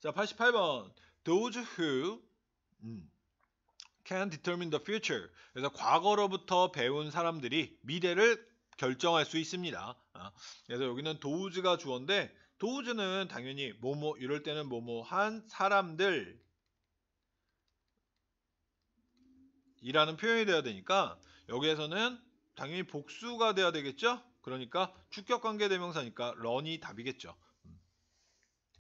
자, 88번. Those who 음, can determine the future. 그래서 과거로부터 배운 사람들이 미래를 결정할 수 있습니다. 어, 그래서 여기는 도우즈가 주어인데 도우즈는 당연히 뭐뭐 이럴 때는 뭐뭐한 사람들 이라는 표현이 돼야 되니까 여기에서는 당연히 복수가 돼야 되겠죠? 그러니까 축격관계 대명사니까 런이 답이겠죠.